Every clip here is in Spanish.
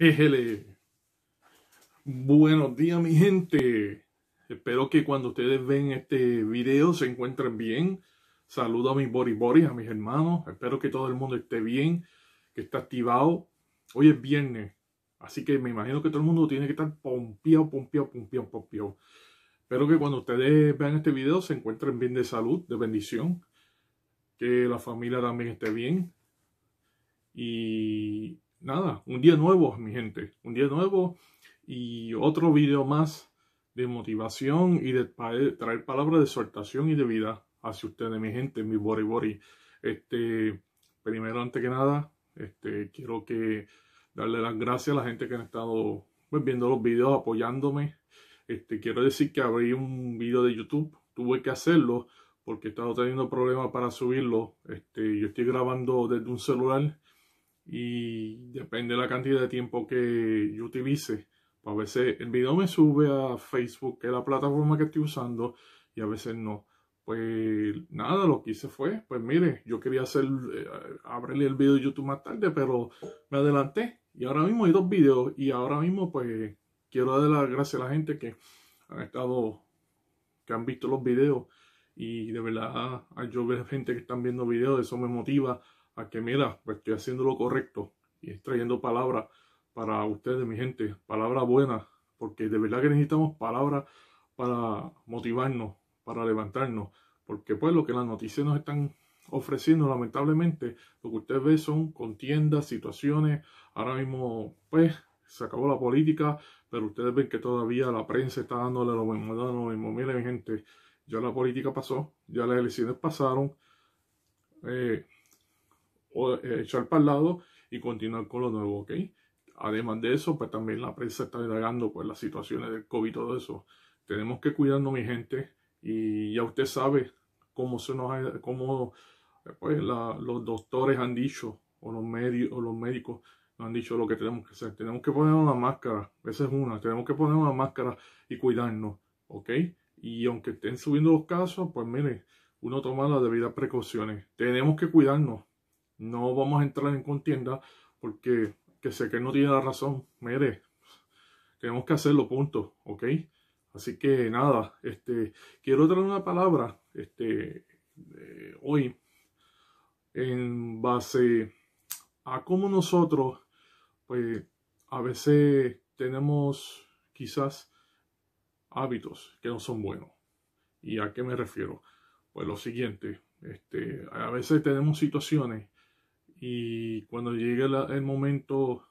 Ejele, Buenos días, mi gente. Espero que cuando ustedes ven este video se encuentren bien. Saludo a mis Boris, a mis hermanos. Espero que todo el mundo esté bien, que esté activado. Hoy es viernes, así que me imagino que todo el mundo tiene que estar pompeado, pompeado, pompeado, pompeado. Espero que cuando ustedes vean este video se encuentren bien de salud, de bendición. Que la familia también esté bien. Y nada, un día nuevo, mi gente, un día nuevo y otro video más de motivación y de traer palabras de exhortación y de vida hacia ustedes, mi gente, mi body body. Este, primero, antes que nada, este, quiero que darle las gracias a la gente que han estado pues, viendo los videos, apoyándome. Este, quiero decir que abrí un video de YouTube, tuve que hacerlo porque he estado teniendo problemas para subirlo. Este, yo estoy grabando desde un celular y depende de la cantidad de tiempo que yo utilice. a veces el video me sube a Facebook, que es la plataforma que estoy usando, y a veces no. Pues nada, lo que hice fue, pues mire, yo quería hacer, eh, abrirle el video de YouTube más tarde, pero me adelanté. Y ahora mismo hay dos videos y ahora mismo pues quiero dar las gracias a la gente que han estado, que han visto los videos. Y de verdad, yo veo gente que están viendo videos, eso me motiva a que mira, pues estoy haciendo lo correcto y trayendo palabras para ustedes, mi gente, palabras buenas, porque de verdad que necesitamos palabras para motivarnos, para levantarnos, porque pues lo que las noticias nos están ofreciendo, lamentablemente, lo que ustedes ven son contiendas, situaciones, ahora mismo, pues, se acabó la política, pero ustedes ven que todavía la prensa está dándole lo mismo, lo mi gente, ya la política pasó, ya las elecciones pasaron, eh, eh, echar para el lado y continuar con lo nuevo, ¿ok? Además de eso, pues también la prensa está indagando pues, las situaciones del COVID y todo eso. Tenemos que cuidarnos, mi gente, y ya usted sabe cómo se nos ha, cómo eh, pues, los doctores han dicho, o los, médicos nos han dicho lo que tenemos que hacer. Tenemos que poner una máscara, esa es una, tenemos que poner una máscara y cuidarnos, ¿ok? Y aunque estén subiendo los casos, pues mire, uno toma las debidas precauciones. Tenemos que cuidarnos, no vamos a entrar en contienda porque que sé que no tiene la razón. Mire, tenemos que hacerlo, punto, ¿ok? Así que nada, este, quiero traer una palabra este, eh, hoy en base a cómo nosotros, pues a veces tenemos quizás hábitos que no son buenos. ¿Y a qué me refiero? Pues lo siguiente, este, a veces tenemos situaciones y cuando llegue el momento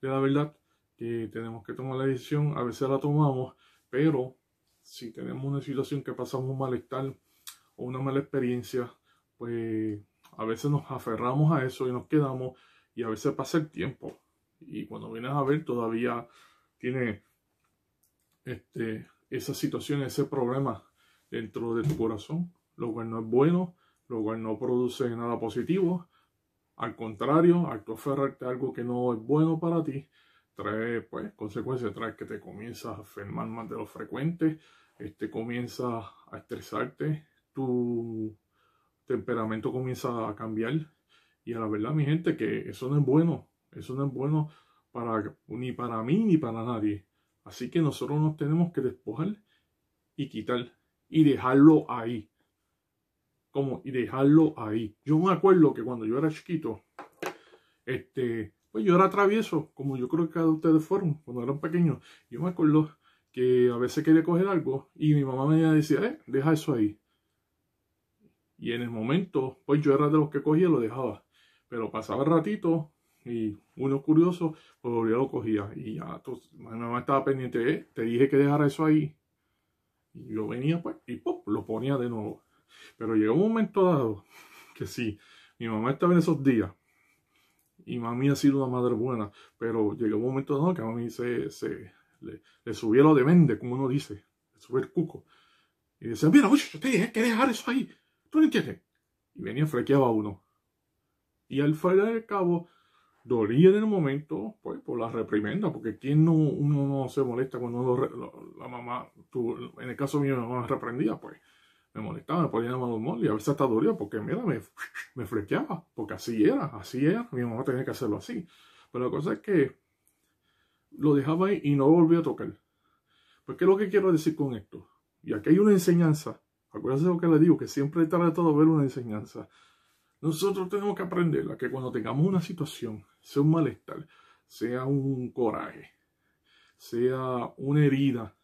de la verdad que tenemos que tomar la decisión, a veces la tomamos, pero si tenemos una situación que pasamos un malestar o una mala experiencia, pues a veces nos aferramos a eso y nos quedamos y a veces pasa el tiempo y cuando vienes a ver todavía tiene este, esa situación, ese problema dentro de tu corazón, lo cual no es bueno, lo cual no produce nada positivo al contrario, aferrarte a algo que no es bueno para ti, trae pues, consecuencias, trae que te comienzas a enfermar más de lo frecuente, este, comienzas a estresarte, tu temperamento comienza a cambiar. Y a la verdad, mi gente, que eso no es bueno, eso no es bueno para, ni para mí ni para nadie. Así que nosotros nos tenemos que despojar y quitar y dejarlo ahí y dejarlo ahí. Yo me acuerdo que cuando yo era chiquito, este, pues yo era travieso, como yo creo que cada ustedes fueron cuando eran pequeños. Yo me acuerdo que a veces quería coger algo y mi mamá me decía, eh, deja eso ahí. Y en el momento, pues yo era de los que cogía y lo dejaba. Pero pasaba el ratito y uno curioso, pues volvía lo cogía. Y ya, mi mamá estaba pendiente, eh, te dije que dejara eso ahí. Y yo venía, pues, y lo ponía de nuevo. Pero llegó un momento dado que sí, mi mamá estaba en esos días y mami ha sido una madre buena, pero llegó un momento dado que a mami se, se le, le subía lo de vende, como uno dice, le subió el cuco. Y decía, mira, oye, yo te dije que dejar eso ahí, tú no entiendes. Y venía frequeaba a uno. Y al fin de cabo, dolía en el momento pues, por la reprimenda, porque ¿quién no, uno no se molesta cuando la mamá, tú, en el caso mío, la mamá reprendía, pues me molestaba, me ponía de mal humor y a veces hasta dolía porque mira, me, me porque así era, así era, mi mamá tenía que hacerlo así. Pero la cosa es que lo dejaba ahí y no volví a tocar. Pues, ¿qué es lo que quiero decir con esto? Y aquí hay una enseñanza. Acuérdense lo que les digo, que siempre he de todo ver una enseñanza. Nosotros tenemos que aprenderla, que cuando tengamos una situación, sea un malestar, sea un coraje, sea una herida,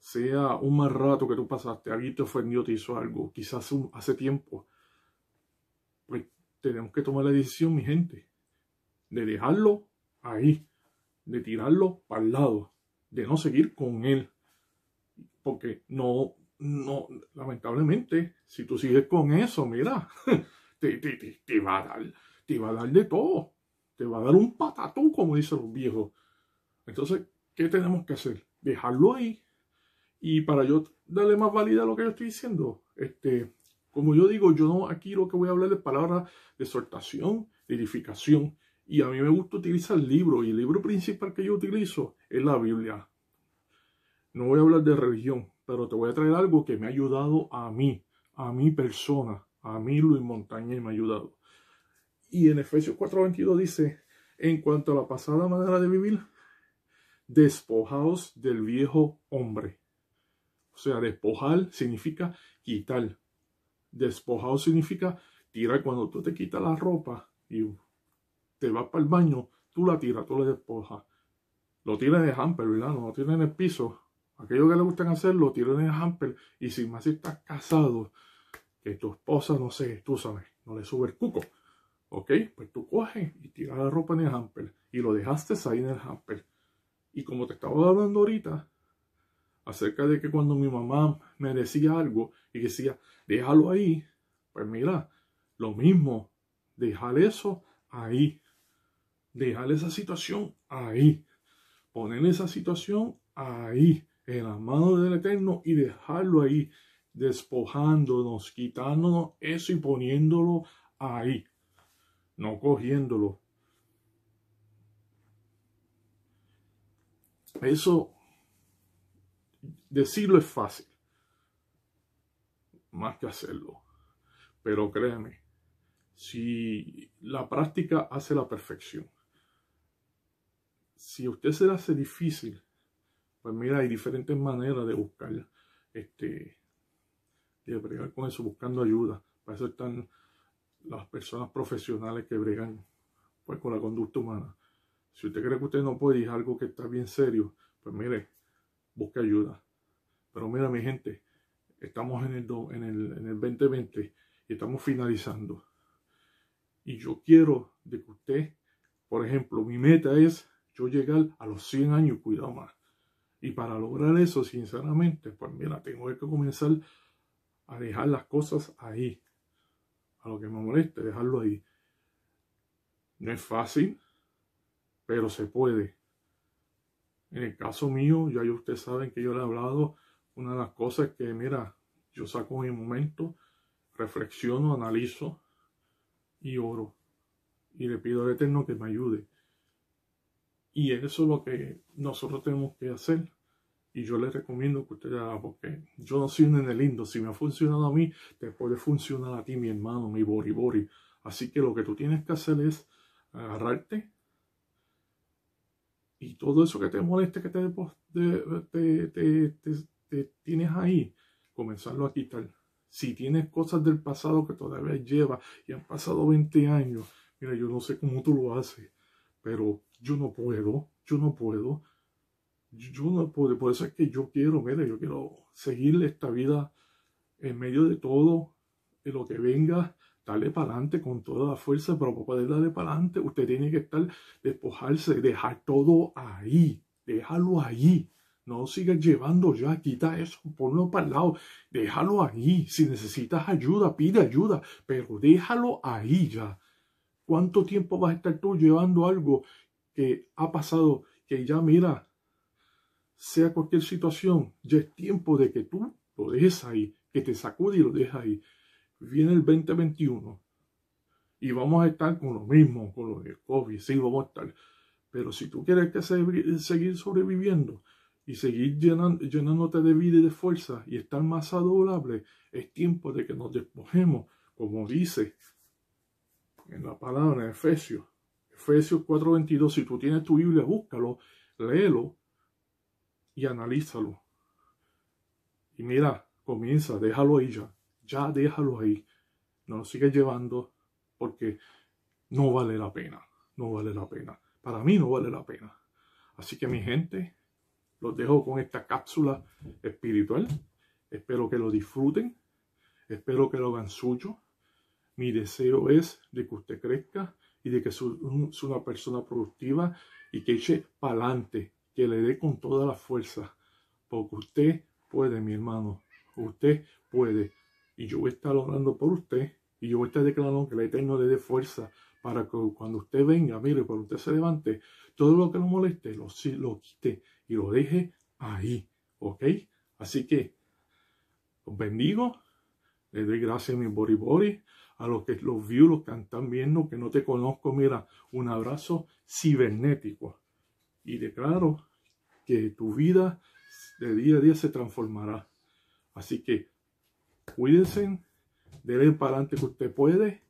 sea un mal rato que tú pasaste, alguien te ofendió, te hizo algo, quizás hace tiempo, pues tenemos que tomar la decisión, mi gente, de dejarlo ahí, de tirarlo para el lado, de no seguir con él, porque no, no, lamentablemente, si tú sigues con eso, mira, te, te, te, va a dar, te va a dar de todo, te va a dar un patatú, como dicen los viejos. Entonces, ¿qué tenemos que hacer? Dejarlo ahí, y para yo darle más validez a lo que yo estoy diciendo, este, como yo digo, yo no, aquí lo que voy a hablar es palabras de exhortación, de edificación. Y a mí me gusta utilizar libro, y el libro principal que yo utilizo es la Biblia. No voy a hablar de religión, pero te voy a traer algo que me ha ayudado a mí, a mi persona, a mí Luis Montaña me ha ayudado. Y en Efesios 4:22 dice, en cuanto a la pasada manera de vivir, despojaos del viejo hombre sea, despojar significa quitar. Despojado significa tirar. Cuando tú te quitas la ropa y te vas para el baño, tú la tiras, tú la despojas. Lo tiras en el hamper, ¿verdad? No lo tiras en el piso. Aquello que le gustan hacer, lo tiras en el hamper. Y si más si estás casado, que tu esposa, no sé, tú sabes, no le sube el cuco. ¿Ok? Pues tú coges y tiras la ropa en el hamper. Y lo dejaste ahí en el hamper. Y como te estaba hablando ahorita, acerca de que cuando mi mamá me decía algo y decía, déjalo ahí, pues mira, lo mismo, dejar eso ahí, dejar esa situación ahí, poner esa situación ahí, en la mano del Eterno y dejarlo ahí, despojándonos, quitándonos eso y poniéndolo ahí, no cogiéndolo. Eso Decirlo es fácil, más que hacerlo. Pero créeme, si la práctica hace la perfección, si usted se le hace difícil, pues mira, hay diferentes maneras de buscar, este, de bregar con eso, buscando ayuda. Para eso están las personas profesionales que bregan pues, con la conducta humana. Si usted cree que usted no puede y algo que está bien serio, pues mire, busque ayuda. Pero mira, mi gente, estamos en el, en el, 2020 y estamos finalizando. Y yo quiero de que usted, por ejemplo, mi meta es yo llegar a los 100 años, cuidado más. Y para lograr eso, sinceramente, pues mira, tengo que comenzar a dejar las cosas ahí. A lo que me moleste, dejarlo ahí. No es fácil, pero se puede. En el caso mío, ya ustedes saben que yo le he hablado una de las cosas que, mira, yo saco mi momento, reflexiono, analizo y oro. Y le pido al Eterno que me ayude. Y eso es lo que nosotros tenemos que hacer. Y yo les recomiendo que ustedes hagan, porque yo no soy un lindo. Si me ha funcionado a mí, te puede funcionar a ti, mi hermano, mi bori bori. Así que lo que tú tienes que hacer es agarrarte y todo eso que te moleste, que te, te tienes ahí, comenzarlo a quitar. Si tienes cosas del pasado que todavía lleva y han pasado 20 años, mira, yo no sé cómo tú lo haces, pero yo no puedo, yo no puedo, yo no puedo. Por eso es que yo quiero, mira, yo quiero seguir esta vida en medio de todo, de lo que venga, darle para adelante con toda la fuerza, pero para poder darle para adelante, usted tiene que estar, despojarse, dejar todo ahí, déjalo ahí. No sigas llevando ya, quita eso, ponlo para el lado, déjalo ahí. Si necesitas ayuda, pide ayuda, pero déjalo ahí ya. ¿Cuánto tiempo vas a estar tú llevando algo que ha pasado, que ya mira, sea cualquier situación, ya es tiempo de que tú lo dejes ahí, que te sacude y lo dejes ahí. Viene el 2021 y vamos a estar con lo mismo, con lo de COVID, sí, vamos Pero si tú quieres que eh, seguir sobreviviendo, y seguir llenándote de vida y de fuerza y estar más adorable es tiempo de que nos despojemos, como dice en la palabra en Efesios. Efesios 4:22, si tú tienes tu Biblia, búscalo, léelo y analízalo. Y mira, comienza, déjalo ahí ya, ya déjalo ahí. No lo sigues llevando porque no vale la pena, no vale la pena. Para mí no vale la pena. Así que mi gente, los dejo con esta cápsula espiritual. Espero que lo disfruten. Espero que lo hagan suyo. Mi deseo es de que usted crezca y de que sea una persona productiva y que eche para adelante, que le dé con toda la fuerza. Porque usted puede, mi hermano. Usted puede. Y yo voy a estar orando por usted. Y yo voy a estar declarando que el Eterno le dé fuerza para que cuando usted venga, mire, cuando usted se levante, todo lo que lo moleste, lo, lo quite y lo deje ahí, ¿ok? Así que los bendigo, les doy gracias a mi body a los que los vio, los que están viendo, que no te conozco, mira, un abrazo cibernético. Y declaro que tu vida de día a día se transformará. Así que cuídense, ver para adelante que usted puede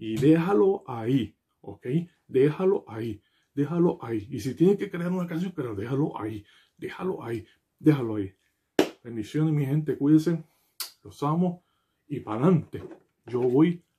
y déjalo ahí, ¿ok? Déjalo ahí, déjalo ahí. Y si tiene que crear una canción, pero déjalo ahí, déjalo ahí, déjalo ahí. Bendiciones, mi gente, cuídense, los amo y para adelante. Yo voy